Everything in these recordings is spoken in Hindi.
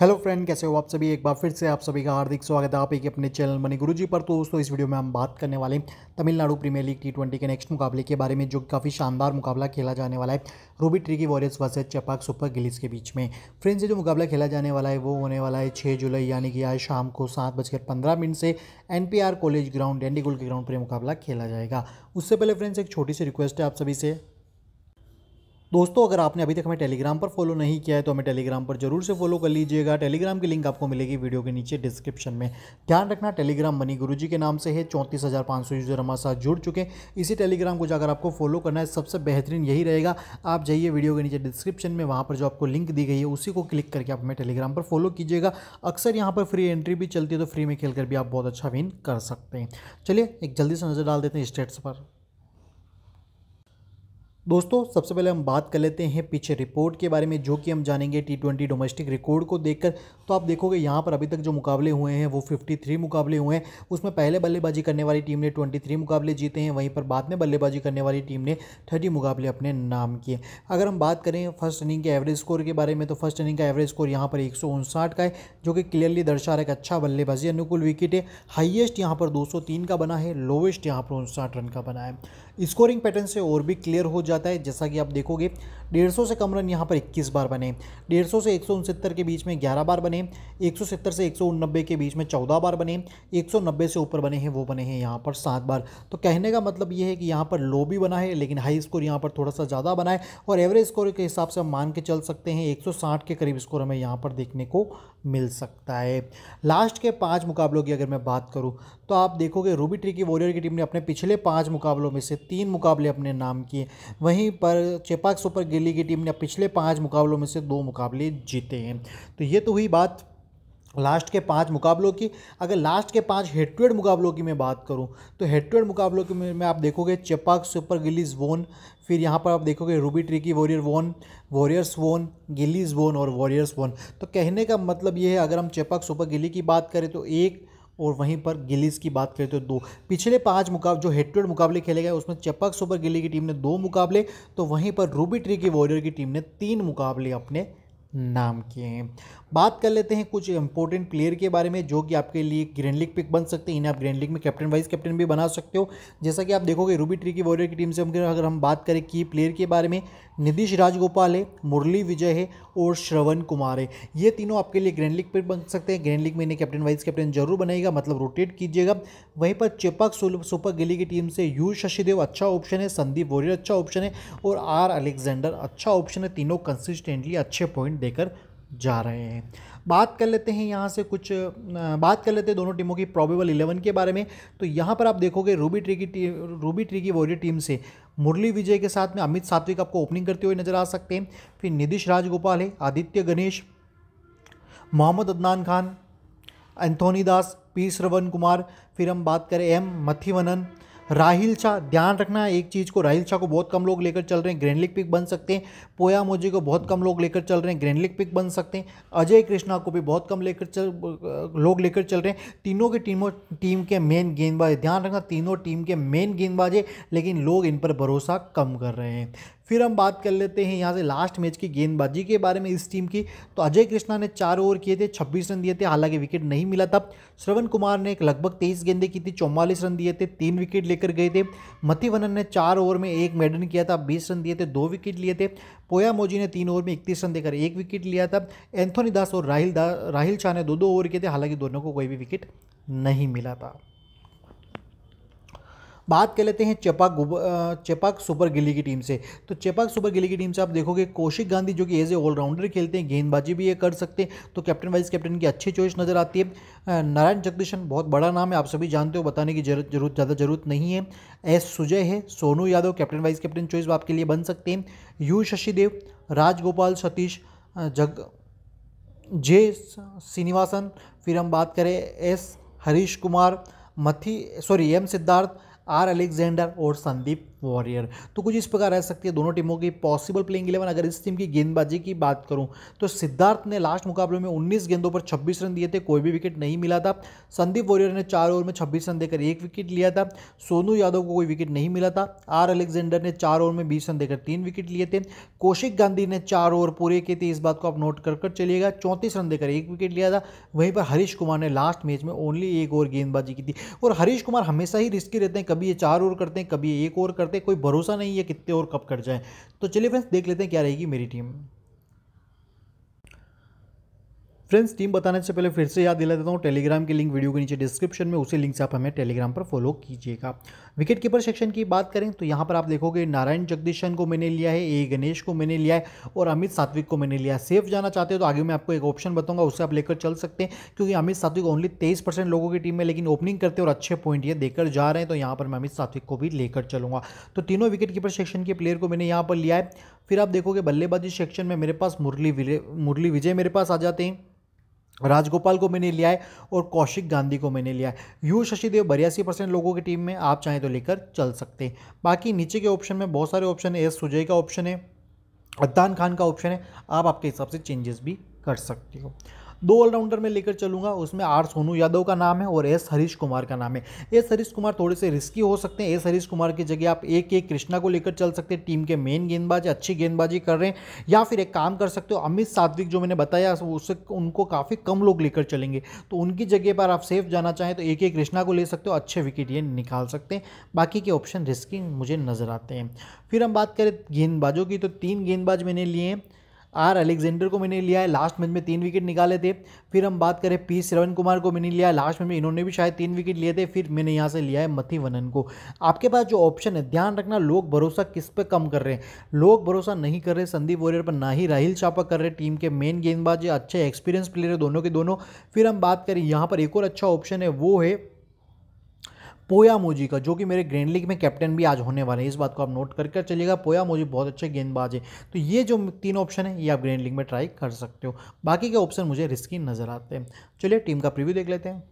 हेलो फ्रेंड कैसे हो आप सभी एक बार फिर से आप सभी का हार्दिक स्वागत है आप एक अपने चैनल मनी गुरु जी पर तो दोस्तों इस वीडियो में हम बात करने वाले हैं Tamil Nadu premier league T twenty के नेक्स्ट मुकाबले के बारे में जो काफ़ी शानदार मुकाबला खेला जाने वाला है रूबी ट्री की warriors versus Chepauk super Gillies के बीच में फ्रेंड्स ये जो मुकाबला खेला जाने वाला है वो होने वाला है छः जुलाई यानी कि आज शाम को सात बजकर पंद्रह मिनट से एन कॉलेज ग्राउंड डेंडीगुल के ग्राउंड पर मुकाबला खेला जाएगा उससे पहले फ्रेंड्स एक छोटी सी रिक्वेस्ट है आप सभी से दोस्तों अगर आपने अभी तक हमें टेलीग्राम पर फॉलो नहीं किया है तो हमें टेलीग्राम पर जरूर से फॉलो कर लीजिएगा टेलीग्राम की लिंक आपको मिलेगी वीडियो के नीचे डिस्क्रिप्शन में ध्यान रखना टेलीग्राम मनी गुरु जी के नाम से है चौंतीस हज़ार पाँच सौ यूज़र हमारे साथ जुड़ चुके हैं इसी टेलीग्राम को जाकर आपको फॉलो करना है सबसे बेहतरीन यही रहेगा आप जाइए वीडियो के नीचे डिस्क्रिप्शन में वहाँ पर जो आपको लिंक दी गई है उसी को क्लिक करके आप हमें टेलीग्राम पर फॉलो कीजिएगा अक्सर यहाँ पर फ्री एंट्री भी चलती है तो फ्री में खेल भी आप बहुत अच्छा विन कर सकते हैं चलिए एक जल्दी से नज़र डाल देते हैं स्टेट्स पर दोस्तों सबसे पहले हम बात कर लेते हैं पीछे रिपोर्ट के बारे में जो कि हम जानेंगे टी ट्वेंटी डोमेस्टिक रिकॉर्ड को देखकर तो आप देखोगे यहाँ पर अभी तक जो मुकाबले हुए हैं वो 53 मुकाबले हुए हैं उसमें पहले बल्लेबाजी करने वाली टीम ने 23 मुकाबले जीते हैं वहीं पर बाद में बल्लेबाजी करने वाली टीम ने थर्टी मुकाबले अपने नाम किए अगर हम बात करें फर्स्ट इनिंग के एवरेज स्कोर के बारे में तो फर्स्ट इनिंग का एवरेज स्कोर यहाँ पर एक का है जो कि क्लियरली दर्शा रहा है अच्छा बल्लेबाजी अनुकूल विकेट है हाइएस्ट यहाँ पर दो का बना है लोवेस्ट यहाँ पर उनसाठ रन का बना है स्कोरिंग पैटर्न से और भी क्लियर हो जाए जाता है जैसा कि आप देखोगे डेढ़ से कम रन यहाँ पर इक्कीस बार बने डेढ़ से एक के बीच में ग्यारह बार बने एक से एक के बीच में चौदह बार बने एक से ऊपर बने हैं वो बने हैं यहाँ पर सात बार तो कहने का मतलब ये है कि यहाँ पर लो भी बना है लेकिन हाई स्कोर यहाँ पर थोड़ा सा ज़्यादा बना है और एवरेज स्कोर के हिसाब से हम मान के चल सकते हैं एक के करीब स्कोर हमें यहाँ पर देखने को मिल सकता है लास्ट के पाँच मुकाबलों की अगर मैं बात करूँ तो आप देखोगे रूबी ट्रिकी वॉरियर की टीम ने अपने पिछले पाँच मुकाबलों में से तीन मुकाबले अपने नाम किए वहीं पर चेपाक सुपर गिल्ली की टीम ने पिछले पाँच मुकाबलों में से दो मुकाबले जीते हैं तो ये तो हुई बात लास्ट के पांच मुकाबलों की अगर लास्ट के पांच हेड टू हेड मुकाबलों की मैं बात करूं तो हेड टू हेड मुकाबलों की में आप देखोगे चेपाक सुपर गिलीज वोन फिर यहाँ पर आप देखोगे Ruby Trichy warrior won warriors won Gillies won और वॉरियर्स वोन तो कहने का मतलब ये है अगर हम चेपाक सुपर गिली की बात करें तो एक और वहीं पर गिलीज़ की बात करें तो दो पिछले पांच मुकाबले जो हेड टू हेड मुकाबले खेले गए उसमें चपक सुपर गिली की टीम ने दो मुकाबले तो वहीं पर रूबी ट्री की वॉरियर की टीम ने तीन मुकाबले अपने नाम के हैं बात कर लेते हैं कुछ इंपॉर्टेंट प्लेयर के बारे में जो कि आपके लिए ग्रैंड लीग पिक बन सकते हैं इन्हें आप ग्रैंड लीग में कैप्टन वाइस कैप्टन भी बना सकते हो जैसा कि आप देखोगे रूबी ट्री की वॉरियर की टीम से अगर हम बात करें की प्लेयर के बारे में नितिश राजगोपाल है मुरली विजय है और श्रवण कुमार है ये तीनों आपके लिए ग्रैंड लीग पिक बन सकते हैं ग्रैंड लीग में इन्हें कैप्टन वाइस कैप्टन जरूर बनाएगा मतलब रोटेट कीजिएगा वहीं पर चेपक सुपर गिली की टीम से यू शशिदेव अच्छा ऑप्शन है संदीप वॉरियर अच्छा ऑप्शन है और आर अलेक्जेंडर अच्छा ऑप्शन है तीनों कंसिस्टेंटली अच्छे पॉइंट पॉइंट देकर जा रहे हैं बात कर लेते हैं यहाँ से कुछ बात कर लेते हैं दोनों टीमों की प्रॉबेबल इलेवन के बारे में तो यहाँ पर आप देखोगे रूबी ट्री की टीम रूबी ट्री की वॉरियर टीम से मुरली विजय के साथ में अमित सात्विक आपको ओपनिंग करते हुए नजर आ सकते हैं फिर निधिश राजगोपाल है आदित्य गणेश मोहम्मद अदनान खान एंथोनी दास पी श्रवण कुमार फिर हम बात करें एम मथीवनन राहिल शाह ध्यान रखना एक चीज़ को राहिल शाह को बहुत कम लोग लेकर चल रहे हैं ग्रैंडलिक पिक बन सकते हैं पोया मोजी को बहुत कम लोग लेकर चल रहे हैं ग्रैंडलिक पिक बन सकते हैं अजय कृष्णा को भी बहुत कम लेकर चल लोग लेकर चल रहे हैं तीनों की टीमों टीम के मेन गेंदबाज ध्यान रखना तीनों टीम के मेन गेंदबाज है लेकिन लोग इन पर भरोसा कम कर रहे हैं फिर हम बात कर लेते हैं यहाँ से लास्ट मैच की गेंदबाजी के बारे में इस टीम की तो अजय कृष्णा ने चार ओवर किए थे छब्बीस रन दिए थे हालांकि विकेट नहीं मिला था श्रवण कुमार ने लगभग तेईस गेंदें की थी चौवालीस रन दिए थे तीन विकेट लेकर गए थे वनन ने चार ओवर में एक मेडन किया था बीस रन दिए थे दो विकेट लिए थे पोया मोजी ने तीन ओवर में इकतीस रन देकर एक विकेट लिया था एंथोनी दास और राहिल दा राहिल शाह ने दो दो ओवर किए थे हालांकि दोनों को कोई भी विकेट नहीं मिला था बात कर लेते हैं चेपाक चेपाक सुपर गिली की टीम से तो चेपाक सुपर गिली की टीम से आप देखोगे कौशिक गांधी जो कि एज ए ऑलराउंडर खेलते हैं गेंदबाजी भी ये कर सकते हैं तो कैप्टन वाइस कैप्टन की अच्छी चॉइस नज़र आती है नारायण जगदीशन बहुत बड़ा नाम है आप सभी जानते हो बताने की जरूरत ज़्यादा जरूरत नहीं है एस सुजय है Sonu Yadav captain vice captain choice आपके लिए बन सकते हैं यू शशिदेव राजगोपाल सतीश जग जे श्रीनिवासन फिर हम बात करें S Harish Kumar Mathi sorry M Siddharth R Alexander और संदीप वॉरियर तो कुछ इस प्रकार रह सकती है दोनों टीमों की पॉसिबल प्लेइंग इलेवन अगर इस टीम की गेंदबाजी की बात करूं तो सिद्धार्थ ने लास्ट मुकाबले में 19 गेंदों पर 26 रन दिए थे कोई भी विकेट नहीं मिला था संदीप वॉरियर ने चार ओवर में 26 रन देकर एक विकेट लिया था सोनू यादव को कोई विकेट नहीं मिला था आर अलेक्जेंडर ने चार ओवर में बीस रन देकर तीन विकेट लिए थे कौशिक गांधी ने चार ओवर पूरे किए थे इस बात को आप नोट कर कर चलिएगा चौंतीस रन देकर एक विकेट लिया था वहीं पर हरीश कुमार ने लास्ट मैच में ओनली एक ओवर गेंदबाजी की थी और हरीश कुमार हमेशा ही रिस्की रहते हैं कभी ये चार ओवर करते हैं कभी एक ओवर करते करते कोई भरोसा नहीं है कितने और कब कट जाए तो चलिए फ्रेंड्स देख लेते हैं क्या रहेगी मेरी टीम फ्रेंड्स टीम बताने से पहले फिर से याद दिला देता हूँ टेलीग्राम की लिंक वीडियो के नीचे डिस्क्रिप्शन में उसी लिंक से आप हमें टेलीग्राम पर फॉलो कीजिएगा विकेट कीपर सेक्शन की बात करें तो यहाँ पर आप देखोगे नारायण जगदीशन को मैंने लिया है ए गणेश को मैंने लिया है और अमित सात्विक को मैंने लिया है सेफ जाना चाहते हो तो आगे मैं आपको एक ऑप्शन बताऊंगा उससे आप लेकर चल सकते हैं क्योंकि अमित सात्विक ओनली तेईस लोगों की टीम में लेकिन ओपनिंग करते और अच्छे पॉइंट ये देकर जा रहे हैं तो यहाँ पर मैं अमित सात्विक को भी लेकर चलूँगा तो तीनों विकेट कीपर सेक्शन के प्लेयर को मैंने यहाँ पर लिया है फिर आप देखोगे बल्लेबाजी सेक्शन में मेरे पास मुरली मुरली विजय मेरे पास आ जाते हैं राजगोपाल को मैंने लिया है और कौशिक गांधी को मैंने लिया है यू शशिदेव बयासी परसेंट लोगों की टीम में आप चाहें तो लेकर चल सकते हैं बाकी नीचे के ऑप्शन में बहुत सारे ऑप्शन है एस सुजय का ऑप्शन है अद्दान खान का ऑप्शन है आप आपके हिसाब से चेंजेस भी कर सकते हो दो ऑलराउंडर में लेकर चलूंगा उसमें आर सोनू यादव का नाम है और एस हरीश कुमार का नाम है एस हरीश कुमार थोड़े से रिस्की हो सकते हैं एस हरीश कुमार की जगह आप ए के कृष्णा को लेकर चल सकते हैं टीम के मेन गेंदबाज अच्छी गेंदबाजी कर रहे हैं या फिर एक काम कर सकते हो अमित सात्विक जो मैंने बताया उससे उनको काफ़ी कम लोग लेकर चलेंगे तो उनकी जगह पर आप सेफ जाना चाहें तो ए के कृष्णा को ले सकते हो अच्छे विकेट ये निकाल सकते हैं बाकी के ऑप्शन रिस्की मुझे नज़र आते हैं फिर हम बात करें गेंदबाजों की तो तीन गेंदबाज मैंने लिए हैं आर अलेक्जेंडर को मैंने लिया है लास्ट मैच में तीन विकेट निकाले थे फिर हम बात करें पी श्रवण कुमार को मैंने लिया लास्ट मैच में इन्होंने भी शायद तीन विकेट लिए थे फिर मैंने यहाँ से लिया है मथी वनन को आपके पास जो ऑप्शन है ध्यान रखना लोग भरोसा किस पे कम कर रहे हैं लोग भरोसा नहीं कर रहे संदीप वॉरियर पर ना ही राहिल चापा कर रहे टीम के मेन गेंदबाज अच्छे एक्सपीरियंस प्लेयर है दोनों के दोनों फिर हम बात करें यहाँ पर एक और अच्छा ऑप्शन है वो है पोया मोजी का जो कि मेरे ग्रैंड लीग में कैप्टन भी आज होने वाले हैं इस बात को आप नोट करके चलिएगा पोया मोजी बहुत अच्छे गेंदबाज है तो ये जो तीन ऑप्शन है ये आप ग्रैंड लीग में ट्राई कर सकते हो बाकी के ऑप्शन मुझे रिस्की नज़र आते हैं चलिए टीम का प्रिव्यू देख लेते हैं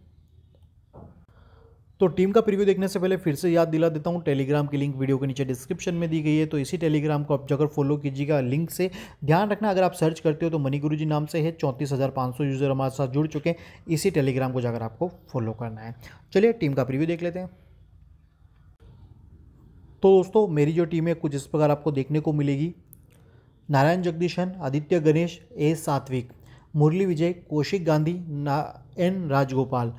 तो टीम का प्रीव्यू देखने से पहले फिर से याद दिला देता हूँ टेलीग्राम की लिंक वीडियो के नीचे डिस्क्रिप्शन में दी गई है तो इसी टेलीग्राम को आप जाकर फॉलो कीजिएगा लिंक से ध्यान रखना अगर आप सर्च करते हो तो मनी गुरु जी नाम से है चौंतीस हज़ार पाँच सौ यूज़र हमारे साथ जुड़ चुके हैं इसी टेलीग्राम को जाकर आपको फॉलो करना है चलिए टीम का प्रिव्यू देख लेते हैं तो दोस्तों मेरी जो टीम है कुछ इस प्रकार आपको देखने को मिलेगी नारायण जगदीशन आदित्य गणेश ए सात्विक मुरली विजय कौशिक गांधी ना एन राजगोपाल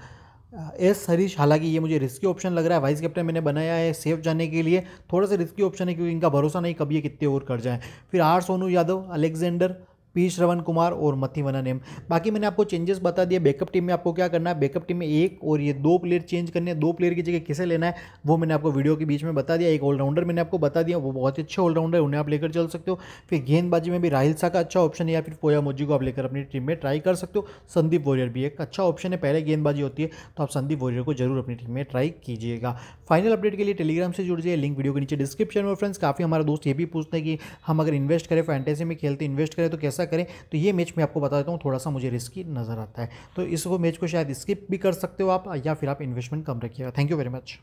एस हरीश हालांकि ये मुझे रिस्की ऑप्शन लग रहा है वाइस कैप्टन मैंने बनाया है सेफ जाने के लिए थोड़ा सा रिस्की ऑप्शन है क्योंकि इनका भरोसा नहीं कभी ये कितने ओवर कर जाए फिर R Sonu Yadav Alexander P Shravan Kumar और वना नेम बाकी मैंने आपको चेंजेस बता दिया बैकअप टीम में आपको क्या करना है बैकअप टीम में एक और ये दो प्लेयर चेंज करने हैं दो प्लेयर की जगह किसे लेना है वो मैंने आपको वीडियो के बीच में बता दिया एक ऑलराउंडर मैंने आपको बता दिया वो बहुत ही अच्छे ऑलराउंडर उन्हें आप लेकर चल सकते हो फिर गेंदबाजी में भी राहिल शाह का अच्छा ऑप्शन है या फिर पोया मोजी को आप लेकर अपनी टीम में ट्राई कर सकते हो संदीप वॉरियर भी एक अच्छा ऑप्शन है पहले गेंदबाजी होती है तो आप संदीप वॉरियर को जरूर अपनी टीम में ट्राई कीजिएगा फाइनल अपडेट के लिए टेलीग्राम से जुड़ जाइए लिंक वीडियो के नीचे डिस्क्रिप्शन में फ्रेंड्स काफ़ी हमारे दोस्त ये भी पूछते हैं कि हम अगर इन्वेस्ट करें फैंटेसी में खेलते इन्वेस्ट करें तो कैसे ऐसा करें तो ये मैच मैं आपको बता देता हूँ थोड़ा सा मुझे रिस्की नज़र आता है तो इसको मैच को शायद स्किप भी कर सकते हो आप या फिर आप इन्वेस्टमेंट कम रखिएगा थैंक यू वेरी मच